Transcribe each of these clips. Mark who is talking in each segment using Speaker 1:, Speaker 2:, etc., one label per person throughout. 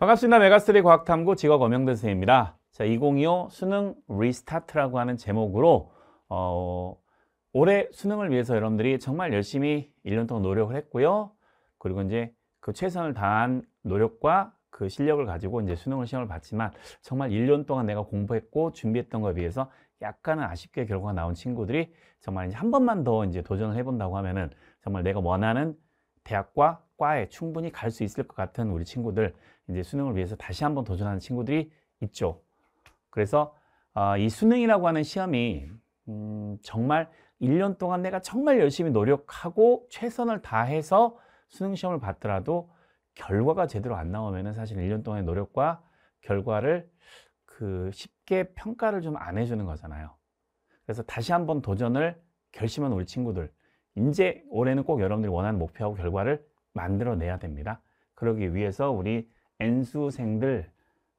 Speaker 1: 반갑습니다. 메가스리 과학탐구 직업 엄영든 선생입니다. 자, 2025 수능 리스타트라고 하는 제목으로 어, 올해 수능을 위해서 여러분들이 정말 열심히 1년 동안 노력을 했고요. 그리고 이제 그 최선을 다한 노력과 그 실력을 가지고 이제 수능을 시험을 봤지만 정말 1년 동안 내가 공부했고 준비했던 것에 비해서 약간은 아쉽게 결과가 나온 친구들이 정말 이제 한 번만 더 이제 도전을 해본다고 하면은 정말 내가 원하는 대학과 과에 충분히 갈 수 있을 것 같은 우리 친구들 이제 수능을 위해서 다시 한번 도전하는 친구들이 있죠. 그래서 어, 이 수능이라고 하는 시험이 음, 정말 1년 동안 내가 정말 열심히 노력하고 최선을 다해서 수능 시험을 봤더라도 결과가 제대로 안 나오면 사실 1년 동안의 노력과 결과를 그 쉽게 평가를 좀 안 해주는 거잖아요. 그래서 다시 한번 도전을 결심한 우리 친구들 이제 올해는 꼭 여러분들이 원하는 목표하고 결과를 만들어내야 됩니다. 그러기 위해서 우리 N수생들,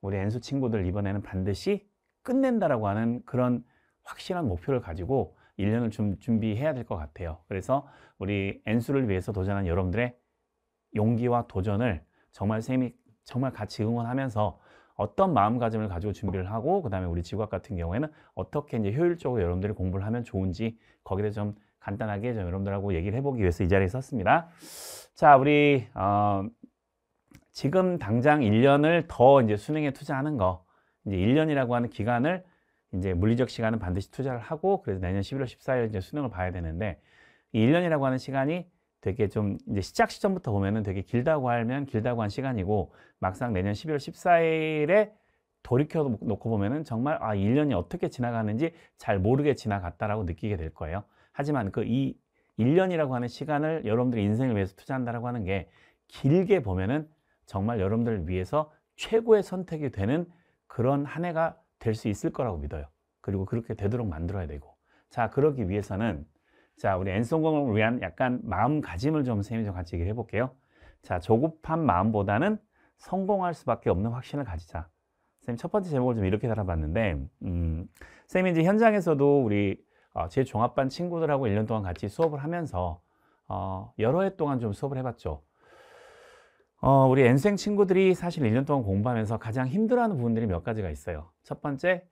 Speaker 1: 우리 N수 친구들 이번에는 반드시 끝낸다라고 하는 그런 확실한 목표를 가지고 1년을 좀 준비해야 될 것 같아요. 그래서 우리 N수를 위해서 도전한 여러분들의 용기와 도전을 정말 쌤이 정말 같이 응원하면서 어떤 마음가짐을 가지고 준비를 하고 그 다음에 우리 지구학 같은 경우에는 어떻게 이제 효율적으로 여러분들이 공부를 하면 좋은지 거기에 대해서 좀 간단하게 좀 여러분들하고 얘기를 해보기 위해서 이 자리에 섰습니다. 자, 우리 어, 지금 당장 1년을 더 이제 수능에 투자하는 거, 이제 1년이라고 하는 기간을 이제 물리적 시간은 반드시 투자를 하고 그래서 내년 11월 14일 이제 수능을 봐야 되는데 이 1년이라고 하는 시간이 되게 좀 이제 시작 시점부터 보면은 되게 길다고 하면 길다고 한 시간이고 막상 내년 11월 14일에 돌이켜 놓고 보면은 정말 아 1년이 어떻게 지나가는지 잘 모르게 지나갔다라고 느끼게 될 거예요. 하지만 그 이 1년이라고 하는 시간을 여러분들의 인생을 위해서 투자한다라고 하는 게 길게 보면은 정말 여러분들을 위해서 최고의 선택이 되는 그런 한 해가 될 수 있을 거라고 믿어요. 그리고 그렇게 되도록 만들어야 되고. 자, 그러기 위해서는 자, 우리 엔성공을 위한 약간 마음가짐을 좀 선생님이 같이 얘기를 해볼게요. 자, 조급한 마음보다는 성공할 수밖에 없는 확신을 가지자. 선생님 첫 번째 제목을 좀 이렇게 달아봤는데, 음, 선생님 이제 현장에서도 우리 어, 제 종합반 친구들하고 1년 동안 같이 수업을 하면서 어, 여러 해 동안 좀 수업을 해봤죠. 어, 우리 N생 친구들이 사실 1년 동안 공부하면서 가장 힘들어하는 부분들이 몇 가지가 있어요. 첫 번째,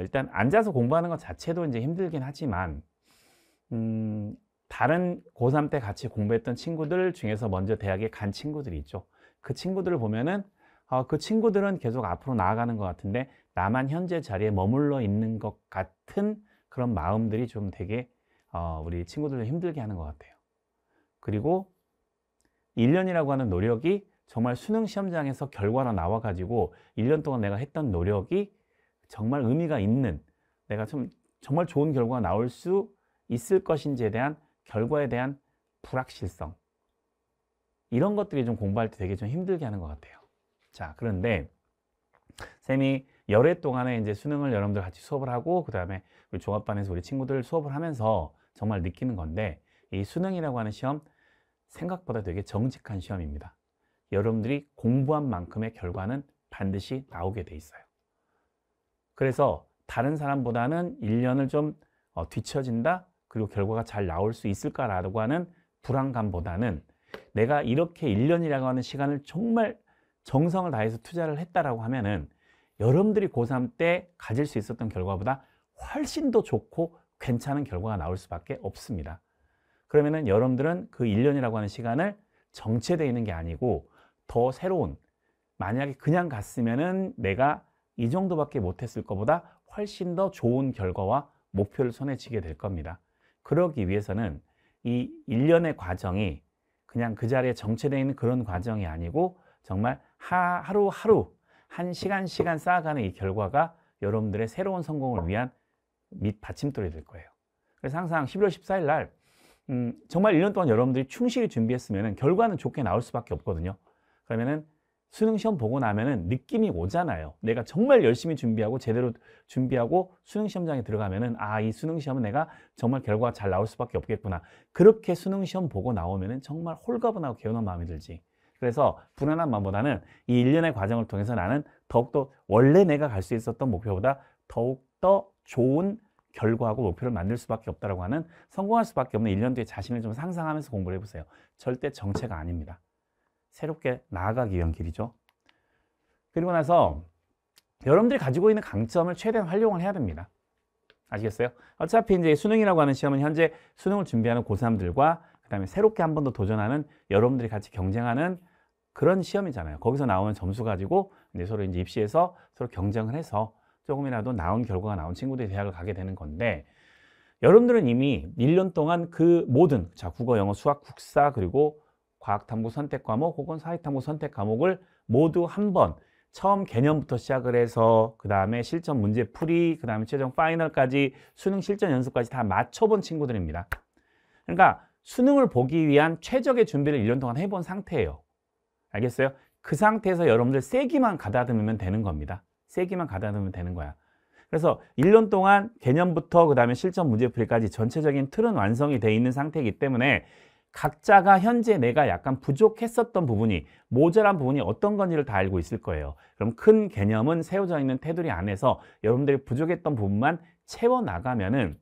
Speaker 1: 일단 앉아서 공부하는 것 자체도 이제 힘들긴 하지만 음, 다른 고3 때 같이 공부했던 친구들 중에서 먼저 대학에 간 친구들이 있죠. 그 친구들을 보면은 그 친구들은 계속 앞으로 나아가는 것 같은데 나만 현재 자리에 머물러 있는 것 같은 그런 마음들이 좀 되게 어, 우리 친구들을 힘들게 하는 것 같아요. 그리고 1년이라고 하는 노력이 정말 수능 시험장에서 결과로 나와가지고 1년 동안 내가 했던 노력이 정말 의미가 있는 내가 좀 정말 좋은 결과가 나올 수 있을 것인지에 대한 결과에 대한 불확실성 이런 것들이 좀 공부할 때 되게 좀 힘들게 하는 것 같아요. 자 그런데 쌤이 열흘 동안에 이제 수능을 여러분들 같이 수업을 하고 그 다음에 우리 종합반에서 우리 친구들 수업을 하면서 정말 느끼는 건데 이 수능이라고 하는 시험 생각보다 되게 정직한 시험입니다. 여러분들이 공부한 만큼의 결과는 반드시 나오게 돼 있어요. 그래서 다른 사람보다는 1년을 좀 어, 뒤처진다? 그리고 결과가 잘 나올 수 있을까라고 하는 불안감보다는 내가 이렇게 1년이라고 하는 시간을 정말 정성을 다해서 투자를 했다라고 하면은 여러분들이 고3 때 가질 수 있었던 결과보다 훨씬 더 좋고 괜찮은 결과가 나올 수밖에 없습니다. 그러면은 여러분들은 그 1년이라고 하는 시간을 정체되어 있는 게 아니고 더 새로운 만약에 그냥 갔으면은 내가 이 정도밖에 못했을 것보다 훨씬 더 좋은 결과와 목표를 손에 쥐게 될 겁니다. 그러기 위해서는 이 1년의 과정이 그냥 그 자리에 정체되어 있는 그런 과정이 아니고 정말 하루하루 한 시간 시간 쌓아가는 이 결과가 여러분들의 새로운 성공을 위한 밑 받침돌이 될 거예요. 그래서 항상 11월 14일 날 음, 정말 1년 동안 여러분들이 충실히 준비했으면 결과는 좋게 나올 수밖에 없거든요. 그러면은 수능 시험 보고 나면은 느낌이 오잖아요. 내가 정말 열심히 준비하고 제대로 준비하고 수능 시험장에 들어가면은 아, 이 수능 시험은 내가 정말 결과가 잘 나올 수밖에 없겠구나. 그렇게 수능 시험 보고 나오면은 정말 홀가분하고 개운한 마음이 들지. 그래서 불안한 마음보다는 이 일련의 과정을 통해서 나는 더욱더 원래 내가 갈 수 있었던 목표보다 더욱더 좋은 결과하고 목표를 만들 수밖에 없다고 하는 성공할 수밖에 없는 1년 뒤에 자신을 좀 상상하면서 공부를 해보세요. 절대 정체가 아닙니다. 새롭게 나아가기 위한 길이죠. 그리고 나서 여러분들이 가지고 있는 강점을 최대한 활용을 해야 됩니다. 아시겠어요? 어차피 이제 수능이라고 하는 시험은 현재 수능을 준비하는 고3들과 그 다음에 새롭게 한 번 더 도전하는 여러분들이 같이 경쟁하는 그런 시험이잖아요. 거기서 나오는 점수 가지고 이제 서로 이제 입시에서 서로 경쟁을 해서 조금이라도 나온 결과가 나온 친구들이 대학을 가게 되는 건데 여러분들은 이미 1년 동안 그 모든 자 국어, 영어, 수학, 국사 그리고 과학탐구 선택 과목 혹은 사회탐구 선택 과목을 모두 한 번 처음 개념부터 시작을 해서 그 다음에 실전 문제 풀이 그 다음에 최종 파이널까지 수능 실전 연습까지 다 맞춰본 친구들입니다. 그러니까 수능을 보기 위한 최적의 준비를 1년 동안 해본 상태예요. 알겠어요? 그 상태에서 여러분들 세기만 가다듬으면 되는 겁니다. 세기만 가다듬으면 되는 거야. 그래서 1년 동안 개념부터 그 다음에 실전 문제풀이까지 전체적인 틀은 완성이 돼 있는 상태이기 때문에 각자가 현재 내가 약간 부족했었던 부분이 모자란 부분이 어떤 건지를 다 알고 있을 거예요. 그럼 큰 개념은 세워져 있는 테두리 안에서 여러분들이 부족했던 부분만 채워나가면은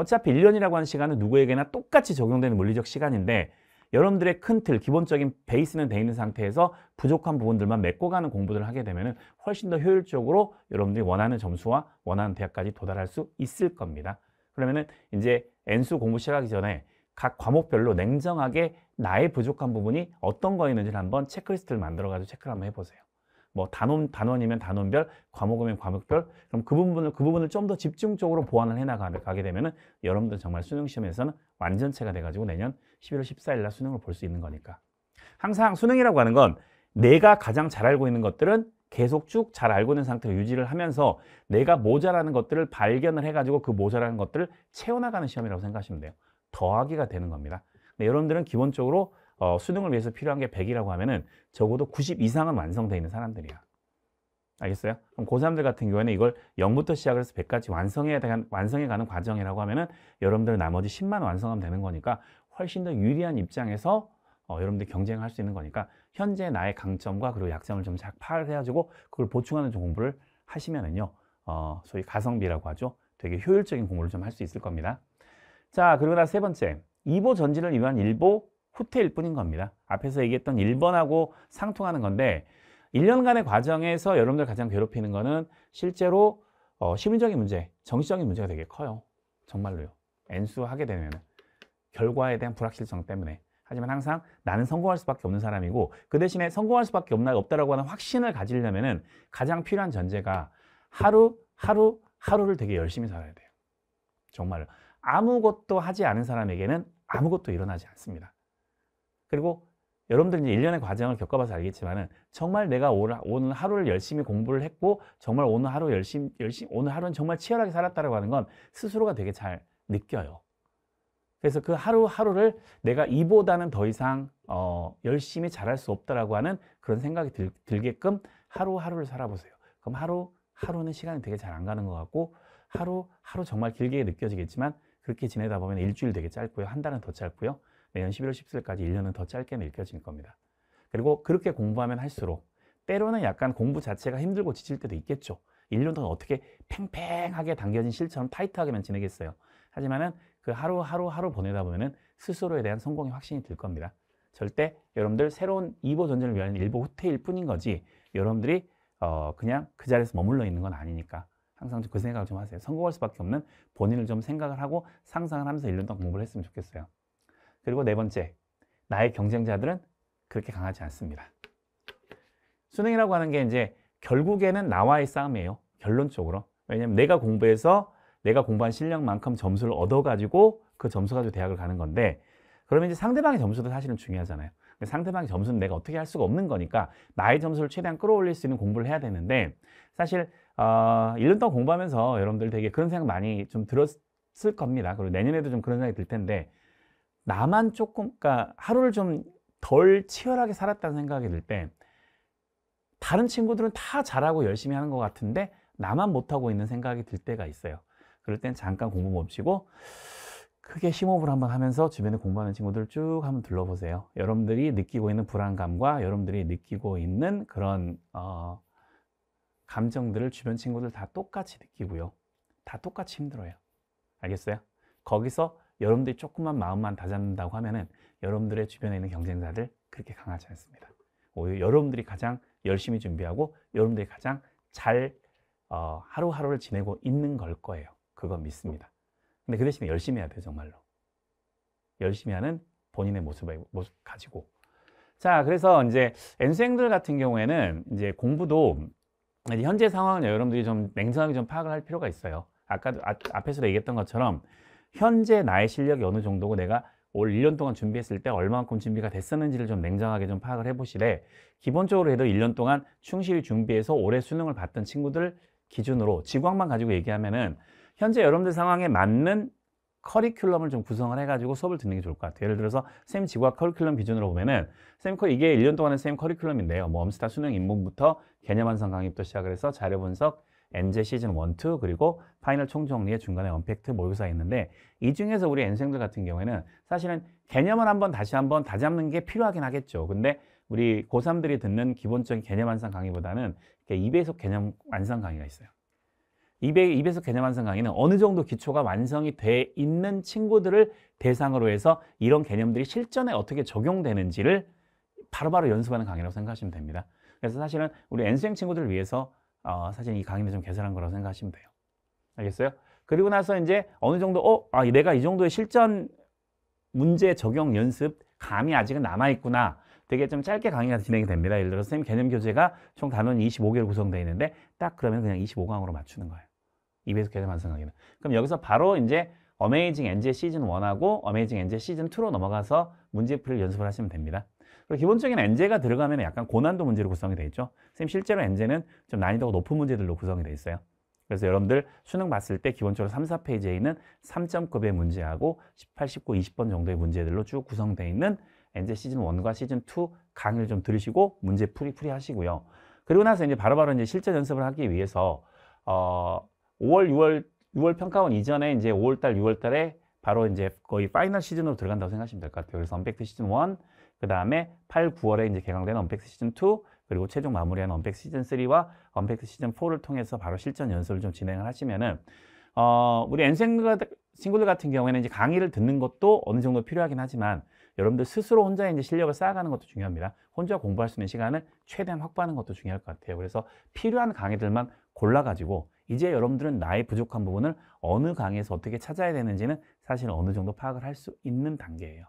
Speaker 1: 어차피 1년이라고 하는 시간은 누구에게나 똑같이 적용되는 물리적 시간인데 여러분들의 큰 틀, 기본적인 베이스는 돼 있는 상태에서 부족한 부분들만 메꿔가는 공부를 하게 되면 훨씬 더 효율적으로 여러분들이 원하는 점수와 원하는 대학까지 도달할 수 있을 겁니다. 그러면은 이제 N수 공부 시작하기 전에 각 과목별로 냉정하게 나의 부족한 부분이 어떤 거있는지를 한번 체크리스트를 만들어가지고 체크를 한번 해보세요. 뭐 단원 단원이면 단원별, 과목이면 과목별. 그럼 그 부분을 그 부분을 좀 더 집중적으로 보완을 해 나가게 되면은 여러분들 정말 수능 시험에서는 완전체가 돼 가지고 내년 11월 14일 날 수능을 볼 수 있는 거니까. 항상 수능이라고 하는 건 내가 가장 잘 알고 있는 것들은 계속 쭉 잘 알고 있는 상태로 유지를 하면서 내가 모자라는 것들을 발견을 해가지고 그 모자라는 것들을 채워나가는 시험이라고 생각하시면 돼요. 더하기가 되는 겁니다. 여러분들은 기본적으로 어, 수능을 위해서 필요한 게 100이라고 하면은 적어도 90 이상은 완성돼 있는 사람들이야. 알겠어요? 그럼 고3들 같은 경우에는 이걸 0부터 시작을 해서 100까지 완성해야 되 완성해가는 과정이라고 하면은 여러분들 나머지 10만 완성하면 되는 거니까 훨씬 더 유리한 입장에서 어, 여러분들 경쟁할 수 있는 거니까 현재 나의 강점과 그리고 약점을 좀 잘 파악해가지고 그걸 보충하는 공부를 하시면은요, 어, 소위 가성비라고 하죠. 되게 효율적인 공부를 좀 할 수 있을 겁니다. 자, 그리고 나세 번째, 2보 전진을 위한 1보 후퇴일 뿐인 겁니다. 앞에서 얘기했던 1번하고 상통하는 건데 1년간의 과정에서 여러분들 가장 괴롭히는 거는 실제로 어, 심리적인 문제, 정신적인 문제가 되게 커요. 정말로요. n 수 하게 되면 결과에 대한 불확실성 때문에 하지만 항상 나는 성공할 수밖에 없는 사람이고 그 대신에 성공할 수밖에 없나 없다라고 하는 확신을 가지려면 은 가장 필요한 전제가 하루 하루 하루를 되게 열심히 살아야 돼요. 정말 아무것도 하지 않은 사람에게는 아무것도 일어나지 않습니다. 그리고 여러분들 이제 일련의 과정을 겪어봐서 알겠지만은 정말 내가 오늘 하루를 열심히 공부를 했고 정말 오늘 하루 열심히 열심 오늘 하루는 정말 치열하게 살았다라고 하는 건 스스로가 되게 잘 느껴요. 그래서 그 하루하루를 내가 이보다는 더 이상 어, 열심히 잘할 수 없다라고 하는 그런 생각이 들, 들게끔 하루하루를 살아보세요. 그럼 하루 하루는 시간이 되게 잘 안 가는 것 같고 하루 하루 정말 길게 느껴지겠지만 그렇게 지내다 보면 일주일 되게 짧고요. 한 달은 더 짧고요. 내년 11월 14일까지 1년은 더 짧게 느껴질 겁니다. 그리고 그렇게 공부하면 할수록 때로는 약간 공부 자체가 힘들고 지칠 때도 있겠죠. 1년 동안 어떻게 팽팽하게 당겨진 실처럼 타이트하게만 지내겠어요. 하지만은 그 하루하루 하루 보내다 보면은 스스로에 대한 성공이 확신이 들 겁니다. 절대 여러분들 새로운 2보 전쟁을 위한 1보 후퇴일 뿐인 거지 여러분들이 어 그냥 그 자리에서 머물러 있는 건 아니니까 항상 그 생각을 좀 하세요. 성공할 수밖에 없는 본인을 좀 생각을 하고 상상을 하면서 1년 동안 공부를 했으면 좋겠어요. 그리고 네 번째, 나의 경쟁자들은 그렇게 강하지 않습니다. 수능이라고 하는 게 이제 결국에는 나와의 싸움이에요. 결론적으로. 왜냐면 하 내가 공부해서 내가 공부한 실력만큼 점수를 얻어가지고 그 점수 가지고 대학을 가는 건데 그러면 이제 상대방의 점수도 사실은 중요하잖아요. 상대방의 점수는 내가 어떻게 할 수가 없는 거니까 나의 점수를 최대한 끌어올릴 수 있는 공부를 해야 되는데 사실 어, 1년 동안 공부하면서 여러분들 되게 그런 생각 많이 좀 들었을 겁니다. 그리고 내년에도 좀 그런 생각이 들 텐데 나만 조금 그러니까 하루를 좀 덜 치열하게 살았다는 생각이 들 때 다른 친구들은 다 잘하고 열심히 하는 것 같은데 나만 못하고 있는 생각이 들 때가 있어요 그럴 땐 잠깐 공부 멈추고 크게 심호흡을 한번 하면서 주변에 공부하는 친구들 쭉 한번 둘러보세요 여러분들이 느끼고 있는 불안감과 여러분들이 느끼고 있는 그런 어, 감정들을 주변 친구들 다 똑같이 느끼고요 다 똑같이 힘들어요 알겠어요? 거기서 여러분들이 조금만 마음만 다잡는다고 하면은 여러분들의 주변에 있는 경쟁자들 그렇게 강하지 않습니다. 오히려 여러분들이 가장 열심히 준비하고 여러분들이 가장 잘 어, 하루하루를 지내고 있는 걸 거예요. 그건 믿습니다. 근데 그 대신에 열심히 해야 돼요, 정말로. 열심히 하는 본인의 모습을 모습 가지고. 자, 그래서 이제 n 수행들 같은 경우에는 이제 공부도 현재 상황을 여러분들이 좀 냉정하게 좀 파악을 할 필요가 있어요. 아까 아, 앞에서 얘기했던 것처럼 현재 나의 실력이 어느 정도고 내가 올 1년 동안 준비했을 때 얼마만큼 준비가 됐었는지를 좀 냉정하게 좀 파악을 해보시되 기본적으로 해도 1년 동안 충실히 준비해서 올해 수능을 봤던 친구들 기준으로 지구학만 가지고 얘기하면은 현재 여러분들 상황에 맞는 커리큘럼을 좀 구성을 해가지고 수업을 듣는 게 좋을 것 같아요. 예를 들어서 쌤 지구학 커리큘럼 기준으로 보면은 쌤커 이게 1년 동안의 쌤 커리큘럼인데요. 뭐 엄스타 수능 인문부터 개념 완성 강의부터 시작을 해서 자료 분석, 엔제 시즌 1, 2 그리고 파이널 총정리의 중간에 언팩트 모의고사 있는데 이 중에서 우리 엔생들 같은 경우에는 사실은 개념을 한번 다시 한번 다잡는 게 필요하긴 하겠죠. 근데 우리 고3들이 듣는 기본적인 개념 완성 강의보다는 2배속 개념 완성 강의가 있어요. 2배속 개념 완성 강의는 어느 정도 기초가 완성이 돼 있는 친구들을 대상으로 해서 이런 개념들이 실전에 어떻게 적용되는지를 바로바로 바로 연습하는 강의라고 생각하시면 됩니다. 그래서 사실은 우리 n 수 친구들을 위해서 어, 사실 이강의를좀 개설한 거라고 생각하시면 돼요. 알겠어요? 그리고 나서 이제 어느 정도 어 아, 내가 이 정도의 실전 문제 적용 연습 감이 아직은 남아있구나. 되게 좀 짧게 강의가 진행이 됩니다. 예를 들어 선생님 개념 교재가 총 단원 25개로 구성되어 있는데 딱 그러면 그냥 25강으로 맞추는 거예요. 2배속 계좌 반성하기는. 그럼 여기서 바로 이제 어메이징 엔젤 시즌 1하고 어메이징 엔젤 시즌 2로 넘어가서 문제풀이 연습을 하시면 됩니다. 그리고 기본적인 엔제가 들어가면 약간 고난도 문제로 구성이 되어 있죠. 선생님 실제로 엔제는 좀 난이도가 높은 문제들로 구성이 되어 있어요. 그래서 여러분들 수능 봤을 때 기본적으로 3, 4페이지에 있는 3점급의 문제하고 18, 19, 20번 정도의 문제들로 쭉 구성되어 있는 엔제 시즌 1과 시즌 2 강의를 좀 들으시고 문제 풀이 풀이 하시고요. 그리고 나서 이제 바로바로 바 이제 실전 연습을 하기 위해서 어 5월, 6월 6월 평가원 이전에 이제 5월 달, 6월 달에 바로 이제 거의 파이널 시즌으로 들어간다고 생각하시면 될 것 같아요. 그래서 언백트 시즌 1, 그 다음에 8, 9월에 이제 개강된 언팩스 시즌 2 그리고 최종 마무리한 언팩스 시즌 3와 언팩스 시즌 4를 통해서 바로 실전 연습을 좀 진행을 하시면은 어, 우리 엔싱 친구들 같은 경우에는 이제 강의를 듣는 것도 어느 정도 필요하긴 하지만 여러분들 스스로 혼자 이제 실력을 쌓아가는 것도 중요합니다. 혼자 공부할 수 있는 시간을 최대한 확보하는 것도 중요할 것 같아요. 그래서 필요한 강의들만 골라가지고 이제 여러분들은 나의 부족한 부분을 어느 강의에서 어떻게 찾아야 되는지는 사실 어느 정도 파악을 할 수 있는 단계예요.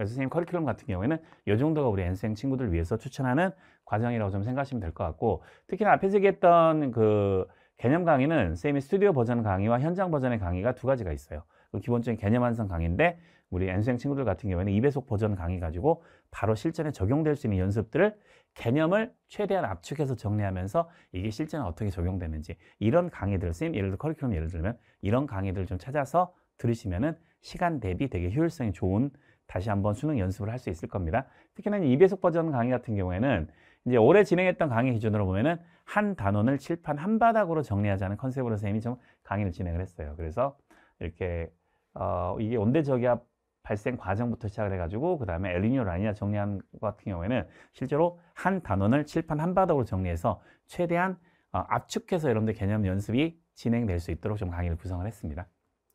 Speaker 1: 그래서 선생님 커리큘럼 같은 경우에는 이 정도가 우리 N생 친구들 위해서 추천하는 과정이라고 좀 생각하시면 될 것 같고 특히나 앞에서 얘기했던 그 개념 강의는 선생님이 스튜디오 버전 강의와 현장 버전의 강의가 두 가지가 있어요. 그 기본적인 개념 완성 강의인데 우리 N생 친구들 같은 경우에는 2배속 버전 강의 가지고 바로 실전에 적용될 수 있는 연습들을 개념을 최대한 압축해서 정리하면서 이게 실전에 어떻게 적용되는지 이런 강의들, 을 선생님 예를 들어 커리큘럼 예를 들면 이런 강의들을 좀 찾아서 들으시면은 시간 대비 되게 효율성이 좋은 다시 한번 수능 연습을 할 수 있을 겁니다. 특히나 2배속 버전 강의 같은 경우에는 이제 올해 진행했던 강의 기준으로 보면은 한 단원을 칠판 한 바닥으로 정리하자는 컨셉으로 선생님이 좀 강의를 진행을 했어요. 그래서 이렇게 어 이게 온대저기압 발생 과정부터 시작을 해가지고 그 다음에 엘리뇨 라니아 정리한 것 같은 경우에는 실제로 한 단원을 칠판 한 바닥으로 정리해서 최대한 어, 압축해서 여러분들 개념 연습이 진행될 수 있도록 좀 강의를 구성을 했습니다.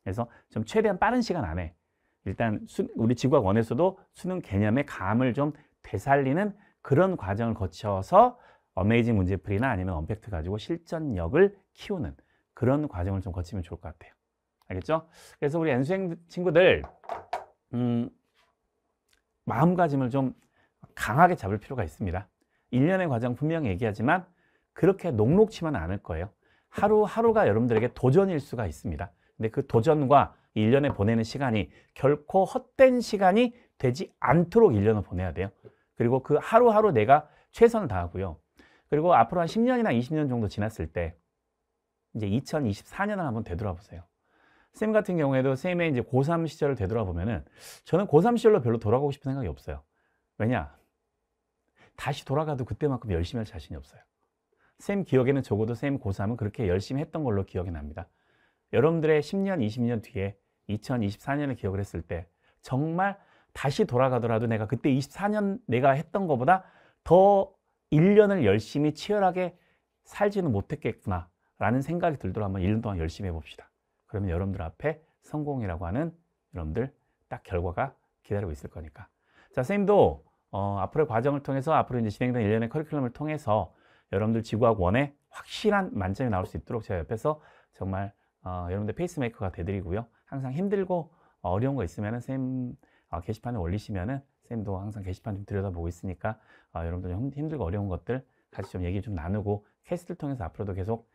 Speaker 1: 그래서 좀 최대한 빠른 시간 안에 일단 우리 지구학 원에서도 수능 개념의 감을 좀 되살리는 그런 과정을 거쳐서 어메이징 문제풀이나 아니면 언팩트 가지고 실전력을 키우는 그런 과정을 좀 거치면 좋을 것 같아요. 알겠죠? 그래서 우리 n 수생 친구들 음, 마음가짐을 좀 강하게 잡을 필요가 있습니다. 1년의 과정 분명히 얘기하지만 그렇게 녹록치만 않을 거예요. 하루하루가 여러분들에게 도전일 수가 있습니다. 근데 그 도전과 1년에 보내는 시간이 결코 헛된 시간이 되지 않도록 1년을 보내야 돼요. 그리고 그 하루하루 내가 최선을 다하고요. 그리고 앞으로 한 10년이나 20년 정도 지났을 때 이제 2024년을 한번 되돌아보세요. 쌤 같은 경우에도 쌤의 이제 고3 시절을 되돌아보면은 저는 고3 시절로 별로 돌아가고 싶은 생각이 없어요. 왜냐? 다시 돌아가도 그때만큼 열심히 할 자신이 없어요. 쌤 기억에는 적어도 쌤 고3은 그렇게 열심히 했던 걸로 기억이 납니다. 여러분들의 10년, 20년 뒤에 2024년에 기억을 했을 때 정말 다시 돌아가더라도 내가 그때 24년 내가 했던 것보다 더 1년을 열심히 치열하게 살지는 못했겠구나 라는 생각이 들도록 한번 1년 동안 열심히 해봅시다. 그러면 여러분들 앞에 성공이라고 하는 여러분들 딱 결과가 기다리고 있을 거니까. 자, 선생님도 어, 앞으로의 과정을 통해서 앞으로 이제 진행된1년의 커리큘럼을 통해서 여러분들 지구학 원에 확실한 만점이 나올 수 있도록 제가 옆에서 정말 어, 여러분들 페이스메이커가 되드리고요. 항상 힘들고 어, 어려운 거 있으면 쌤 어, 게시판에 올리시면 쌤도 항상 게시판 좀 들여다보고 있으니까 어, 여러분들 좀 힘들고 어려운 것들 같이 좀 얘기 좀 나누고 캐스트를 통해서 앞으로도 계속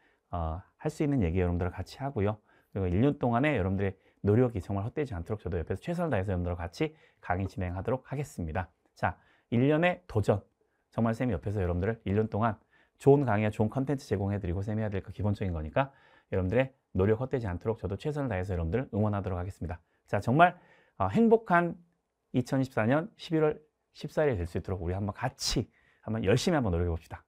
Speaker 1: 할 수 있는 얘기 여러분들과 같이 하고요. 그리고 1년 동안에 여러분들의 노력이 정말 헛되지 않도록 저도 옆에서 최선을 다해서 여러분들과 같이 강의 진행하도록 하겠습니다. 자, 1년의 도전. 정말 쌤이 옆에서 여러분들을 1년 동안 좋은 강의와 좋은 컨텐츠 제공해드리고 쌤이 해야 될그 기본적인 거니까 여러분들의 노력 헛되지 않도록 저도 최선을 다해서 여러분들 응원하도록 하겠습니다. 자, 정말 어, 행복한 2024년 11월 14일이 될 수 있도록 우리 한번 같이 한번 열심히 한번 노력해 봅시다.